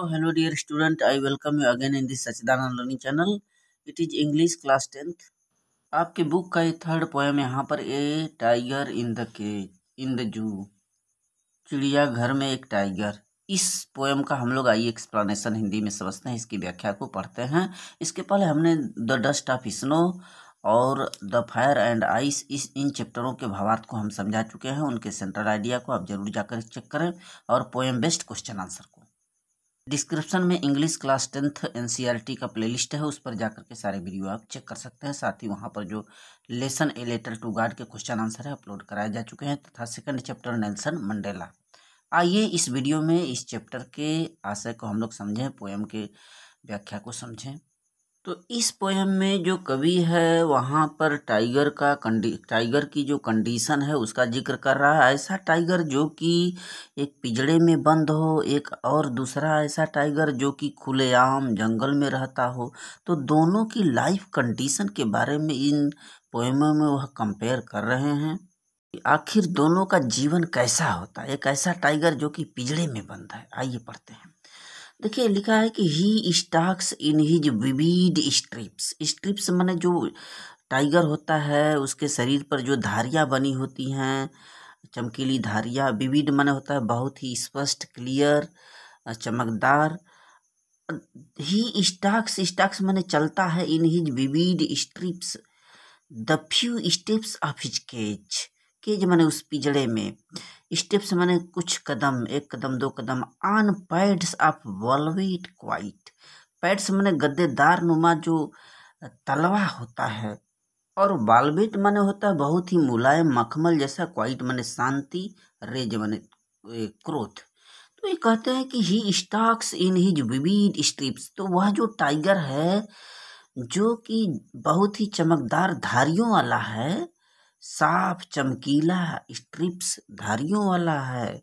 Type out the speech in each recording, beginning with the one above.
So hello dear student I welcome you again in this Sachidanand learning channel it is English class tenth आपके book का ये third poem यहाँ पर a tiger in the cage in the zoo चिड़िया घर में एक tiger इस पोएम का हम लोग आई एक्सप्लेनेशन हिंदी में समझते हैं इसकी व्याख्या को पढ़ते हैं इसके पहले हमने द डस्ट ऑफ स्नो और द फायर एंड आइस इस इन चैप्टरों के भावार्थ को हम समझा चुके हैं उनके सेंट्रल आइडिया को आप जरूर जाकर चेक करें और पोएम बेस्ट क्वेश्चन आंसर को डिस्क्रिप्शन में इंग्लिश क्लास टेंथ एन का प्लेलिस्ट है उस पर जाकर के सारे वीडियो आप चेक कर सकते हैं साथ ही वहाँ पर जो lesson a letter to God के क्वेश्चन आंसर है अपलोड कराए जा चुके हैं तथा सेकंड चैप्टर नेल्सन मंडेला आइए इस वीडियो में इस चैप्टर के आशय को हम लोग समझें पोएम के व्याख्या को समझें तो इस पोएम में जो कवि है वहाँ पर टाइगर का कंडी टाइगर की जो कंडीशन है उसका जिक्र कर रहा है ऐसा टाइगर जो कि एक पिजड़े में बंद हो एक और दूसरा ऐसा टाइगर जो कि खुलेआम जंगल में रहता हो तो दोनों की लाइफ कंडीशन के बारे में इन पोएमों में वह कंपेयर कर रहे हैं आखिर दोनों का जीवन कैसा होता है एक ऐसा टाइगर जो कि पिजड़े में बंद है आइए पढ़ते हैं देखिए लिखा है कि he stalks in his vivid stripes stripes मैंने जो टाइगर होता है उसके शरीर पर जो धारियाँ बनी होती हैं चमकीली धारियाँ विविड मैंने होता है बहुत ही स्पष्ट क्लियर चमकदार ही स्टाक्स स्टाक्स मैंने चलता है in his vivid stripes the few steps of his cage cage मैंने उस पिजड़े में स्टेप्स मैंने कुछ कदम एक कदम दो कदम on pads of velvet quiet pads मैंने गद्देदार नुमा जो तलवा होता है और बालबेट मैंने होता है बहुत ही मुलायम मखमल जैसा क्वाइट मैंने शांति रेज मैंने क्रोथ तो ये कहते हैं कि he stalks in his vivid stripes तो वह जो टाइगर है जो कि बहुत ही चमकदार धारियों वाला है साफ चमकीला स्ट्रिप्स धारियों वाला है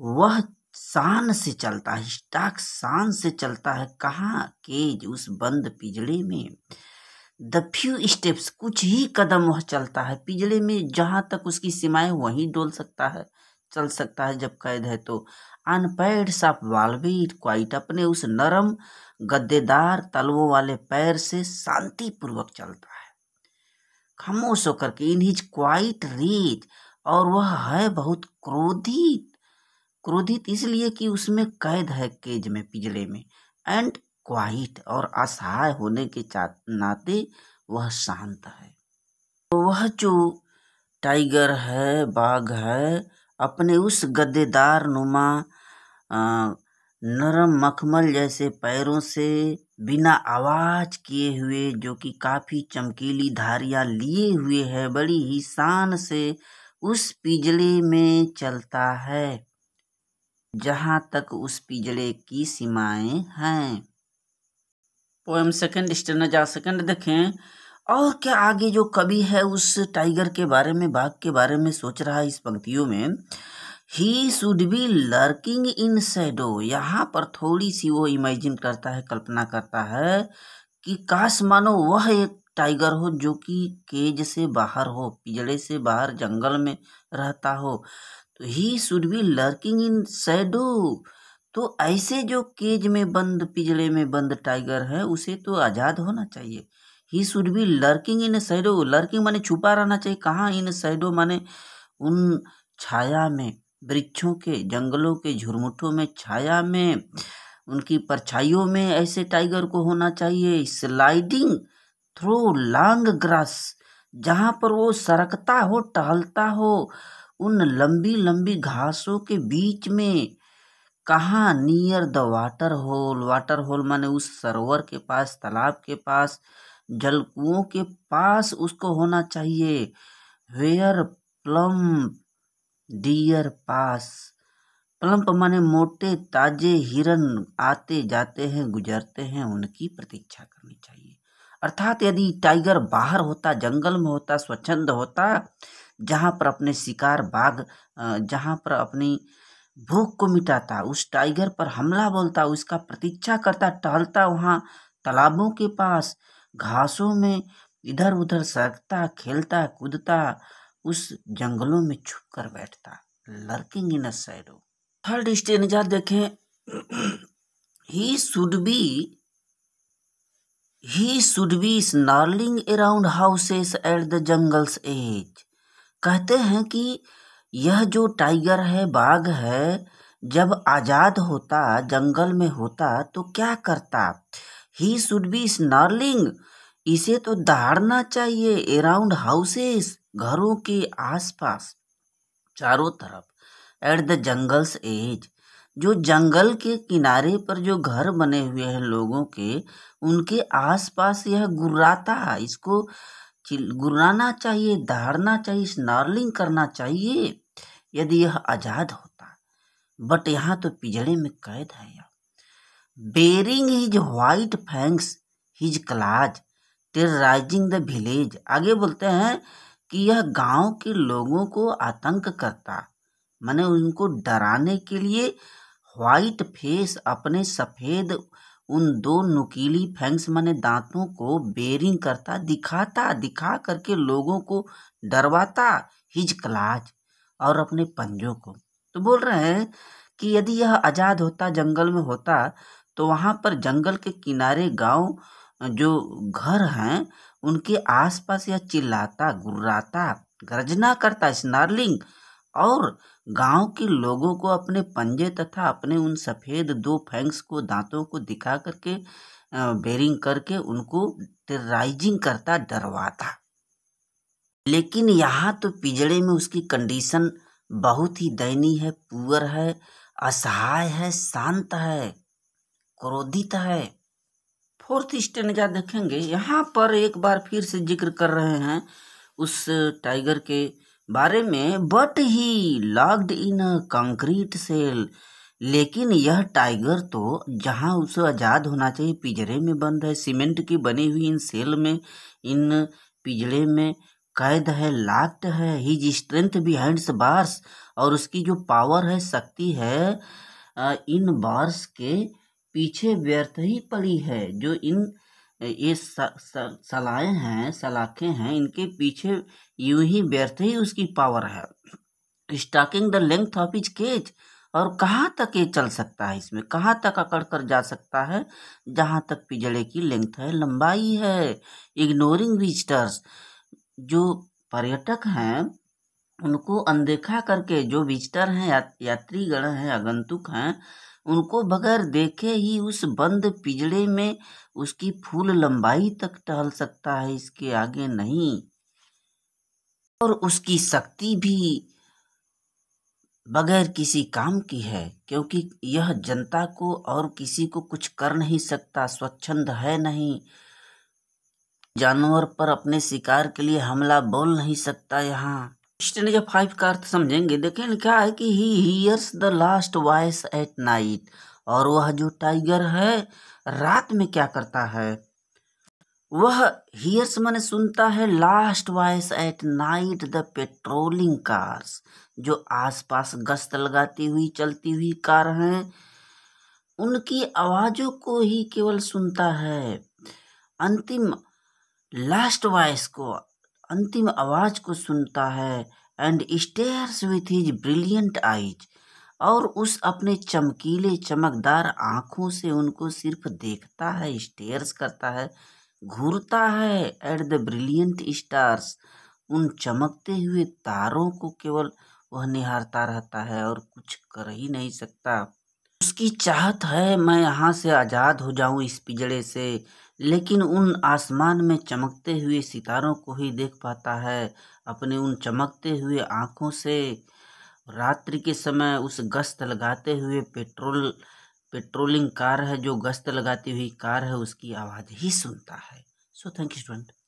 वह शान से चलता है स्टाक शान से चलता है कहाँ केज उस बंद पिजड़े में द फ्यू स्टेप्स कुछ ही कदम वह चलता है पिजड़े में जहाँ तक उसकी सीमाएं वहीं डोल सकता है चल सकता है जब कैद है तो अनपैड साफ वालवीर क्वाइट अपने उस नरम गद्देदार तलवों वाले पैर से शांतिपूर्वक चलता है खामोश होकर के इन हिज क्वाइट रीच और वह है बहुत क्रोधित क्रोधित इसलिए कि उसमें कैद है केज में पिजड़े में एंड क्वाइट और असहाय होने के नाते वह शांत है तो वह जो टाइगर है बाघ है अपने उस गद्देदार नुमा नरम मखमल जैसे पैरों से बिना आवाज किए हुए जो कि काफी चमकीली धारियां लिए हुए है बड़ी ही शान से उस पिजड़े में चलता है जहां तक उस पिजड़े की सीमाएं हैं पोएम सेकंड स्टेनजा सेकंड देखें और क्या आगे जो कवि है उस टाइगर के बारे में बाघ के बारे में सोच रहा है इस पंक्तियों में he should be lurking in shadow यहाँ पर थोड़ी सी वो इमेजिन करता है कल्पना करता है कि काश मानो वह एक टाइगर हो जो कि केज से बाहर हो पिजड़े से बाहर जंगल में रहता हो तो he should be lurking in shadow तो ऐसे जो केज में बंद पिजड़े में बंद टाइगर है उसे तो आज़ाद होना चाहिए he should be lurking in shadow lurking माने छुपा रहना चाहिए कहाँ इन शेडो माने उन छाया में वृक्षों के जंगलों के झुरमुटों में छाया में उनकी परछाइयों में ऐसे टाइगर को होना चाहिए स्लाइडिंग थ्रो लॉन्ग ग्रास जहाँ पर वो सरकता हो टहलता हो उन लंबी लंबी घासों के बीच में कहाँ near the water hole water hole माने उस सरोवर के पास तालाब के पास जलकुओं के पास उसको होना चाहिए where plump deer pass plump माने मोटे ताजे हिरन आते जाते हैं गुजरते हैं उनकी प्रतीक्षा करनी चाहिए अर्थात यदि टाइगर बाहर होता जंगल में होता स्वच्छंद होता जहाँ पर अपने शिकार बाघ जहाँ पर अपनी भूख को मिटाता उस टाइगर पर हमला बोलता उसका प्रतीक्षा करता टहलता वहाँ तालाबों के पास घासों में इधर उधर सरकता खेलता कूदता उस जंगलों में छुप कर बैठता लर्किंग इन अडो थर्ड स्टेनजा देखें he should be he should be snarling around houses at the jungle's edge कहते हैं कि यह जो टाइगर है बाघ है जब आज़ाद होता जंगल में होता तो क्या करता ही शुड बी स्नार्लिंग इसे तो दहाड़ना चाहिए अराउंड हाउसेस घरों के आसपास चारों तरफ एट द जंगल्स एज जो जंगल के किनारे पर जो घर बने हुए हैं लोगों के उनके आसपास यह गुर्राता है इसको गुर्राना चाहिए दहाड़ना चाहिए स्नार्लिंग करना चाहिए यदि यह आज़ाद होता बट यहाँ तो पिजड़े में कैद है यह baring his white fangs his claws terrorizing the village आगे बोलते हैं कि यह गांव के लोगों को आतंक करता मैंने उनको डराने के लिए व्हाइट फेस अपने सफ़ेद उन दो नुकीली फैंग्स मैंने दांतों को बेरिंग करता दिखाता दिखा करके लोगों को डरवाता हिचकलाज और अपने पंजों को तो बोल रहे हैं कि यदि यह आज़ाद होता जंगल में होता तो वहाँ पर जंगल के किनारे गांव जो घर हैं उनके आसपास यह चिल्लाता गुर्राता गर्जना करता स्नार्लिंग और गांव के लोगों को अपने पंजे तथा अपने उन सफ़ेद दो फैंक्स को दांतों को दिखा करके बेरिंग करके उनको टेरराइजिंग करता डरवाता लेकिन यहाँ तो पिजड़े में उसकी कंडीशन बहुत ही दयनीय है पुअर है असहाय है शांत है क्रोधित है फोर्थ स्टैंड का देखेंगे यहाँ पर एक बार फिर से जिक्र कर रहे हैं उस टाइगर के बारे में but he locked in concrete cell लेकिन यह टाइगर तो जहाँ उसे आज़ाद होना चाहिए पिजरे में बंद है सीमेंट की बनी हुई इन सेल में इन पिजड़े में कैद है लाट है हिज स्ट्रेंथ बिहाइंड बार्स और उसकी जो पावर है शक्ति है इन बार्स के पीछे व्यर्थ ही पड़ी है जो इन ये सलाहें हैं सलाखें हैं इनके पीछे यूं ही व्यर्थ ही उसकी पावर है stalking the length of his cage और कहाँ तक ये चल सकता है इसमें कहाँ तक अकड़ कर जा सकता है जहाँ तक पिजड़े की लेंथ है लंबाई है इग्नोरिंग विजिटर्स जो पर्यटक हैं उनको अनदेखा करके जो विजिटर हैं या, यात्रीगण हैं आगंतुक हैं उनको बगैर देखे ही उस बंद पिजड़े में उसकी फूल लंबाई तक टहल सकता है इसके आगे नहीं और उसकी शक्ति भी बगैर किसी काम की है क्योंकि यह जनता को और किसी को कुछ कर नहीं सकता स्वच्छंद है नहीं जानवर पर अपने शिकार के लिए हमला बोल नहीं सकता यहाँ क्वेश्चन फाइव का अर्थ तो समझेंगे देखें क्या है कि he hears the last voice at night और वह जो टाइगर है रात में क्या करता है वह हियर्स मैंने सुनता है last voice at night the patrolling cars जो आसपास गश्त लगाती हुई चलती हुई कार हैं उनकी आवाज़ों को ही केवल सुनता है अंतिम लास्ट वॉइस को अंतिम आवाज़ को सुनता है and stares with his brilliant eyes और उस अपने चमकीले चमकदार आँखों से उनको सिर्फ देखता है स्टेयर्स करता है घूरता है एट द ब्रिलियंट स्टार्स उन चमकते हुए तारों को केवल वह निहारता रहता है और कुछ कर ही नहीं सकता उसकी चाहत है मैं यहाँ से आज़ाद हो जाऊँ इस पिजड़े से लेकिन उन आसमान में चमकते हुए सितारों को ही देख पाता है अपने उन चमकते हुए आँखों से रात्रि के समय उस गश्त लगाते हुए पेट्रोल पेट्रोलिंग कार है जो गश्त लगाती हुई कार है उसकी आवाज़ ही सुनता है सो थैंक यू स्टूडेंट